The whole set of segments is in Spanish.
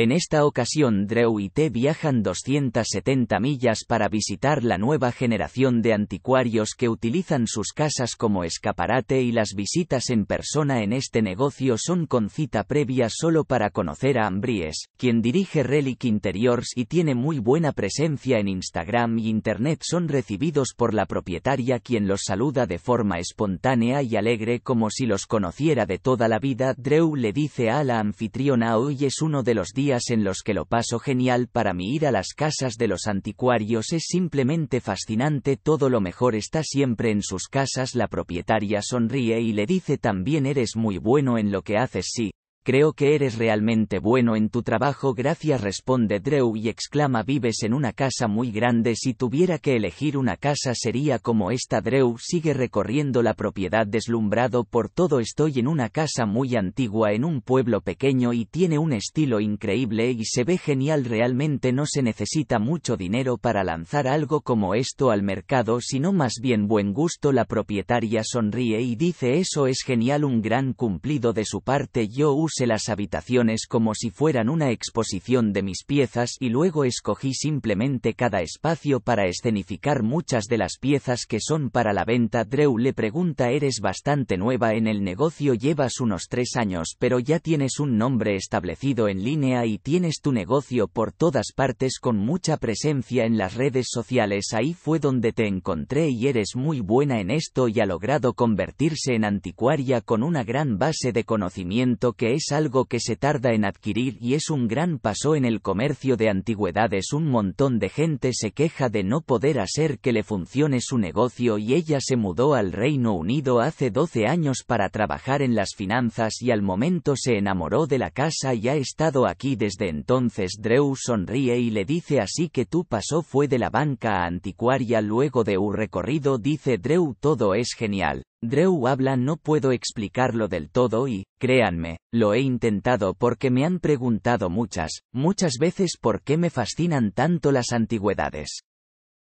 En esta ocasión Drew y T viajan 270 millas para visitar la nueva generación de anticuarios que utilizan sus casas como escaparate y las visitas en persona en este negocio son con cita previa solo para conocer a Ambries, quien dirige Relic Interiors y tiene muy buena presencia en Instagram y Internet son recibidos por la propietaria quien los saluda de forma espontánea y alegre como si los conociera de toda la vida. Drew le dice a la anfitriona hoy es uno de los días en los que lo paso genial para mí ir a las casas de los anticuarios es simplemente fascinante todo lo mejor está siempre en sus casas la propietaria sonríe y le dice también eres muy bueno en lo que haces sí, Creo que eres realmente bueno en tu trabajo gracias responde Drew y exclama vives en una casa muy grande si tuviera que elegir una casa sería como esta Drew sigue recorriendo la propiedad deslumbrado por todo estoy en una casa muy antigua en un pueblo pequeño y tiene un estilo increíble y se ve genial realmente no se necesita mucho dinero para lanzar algo como esto al mercado sino más bien buen gusto la propietaria sonríe y dice eso es genial un gran cumplido de su parte yo uso las habitaciones como si fueran una exposición de mis piezas y luego escogí simplemente cada espacio para escenificar muchas de las piezas que son para la venta. Drew le pregunta Eres bastante nueva en el negocio llevas unos tres años pero ya tienes un nombre establecido en línea y tienes tu negocio por todas partes con mucha presencia en las redes sociales. Ahí fue donde te encontré y eres muy buena en esto y ha logrado convertirse en anticuaria con una gran base de conocimiento que es es algo que se tarda en adquirir y es un gran paso en el comercio de antigüedades. Un montón de gente se queja de no poder hacer que le funcione su negocio y ella se mudó al Reino Unido hace 12 años para trabajar en las finanzas y al momento se enamoró de la casa y ha estado aquí desde entonces. Drew sonríe y le dice así que tu paso fue de la banca a anticuaria luego de un recorrido dice Drew todo es genial. Drew habla no puedo explicarlo del todo y, créanme, lo he intentado porque me han preguntado muchas, muchas veces por qué me fascinan tanto las antigüedades.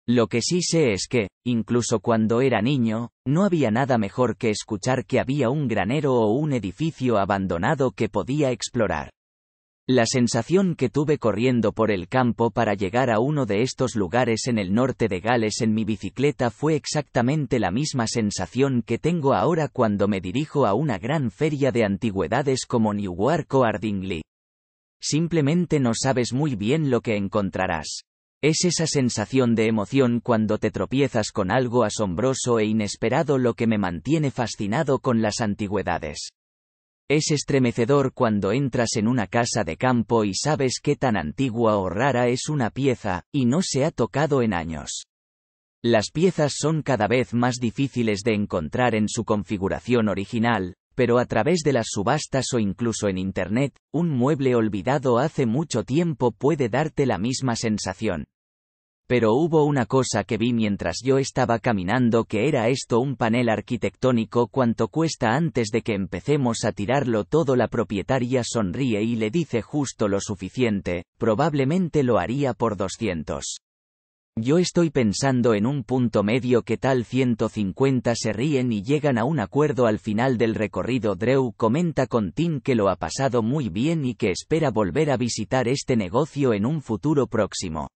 Lo que sí sé es que, incluso cuando era niño, no había nada mejor que escuchar que había un granero o un edificio abandonado que podía explorar. La sensación que tuve corriendo por el campo para llegar a uno de estos lugares en el norte de Gales en mi bicicleta fue exactamente la misma sensación que tengo ahora cuando me dirijo a una gran feria de antigüedades como Newark o Ardingly. Simplemente no sabes muy bien lo que encontrarás. Es esa sensación de emoción cuando te tropiezas con algo asombroso e inesperado lo que me mantiene fascinado con las antigüedades. Es estremecedor cuando entras en una casa de campo y sabes qué tan antigua o rara es una pieza, y no se ha tocado en años. Las piezas son cada vez más difíciles de encontrar en su configuración original, pero a través de las subastas o incluso en Internet, un mueble olvidado hace mucho tiempo puede darte la misma sensación. Pero hubo una cosa que vi mientras yo estaba caminando que era esto un panel arquitectónico cuanto cuesta antes de que empecemos a tirarlo todo la propietaria sonríe y le dice justo lo suficiente, probablemente lo haría por 200. Yo estoy pensando en un punto medio que tal 150 se ríen y llegan a un acuerdo al final del recorrido. Drew comenta con Tim que lo ha pasado muy bien y que espera volver a visitar este negocio en un futuro próximo.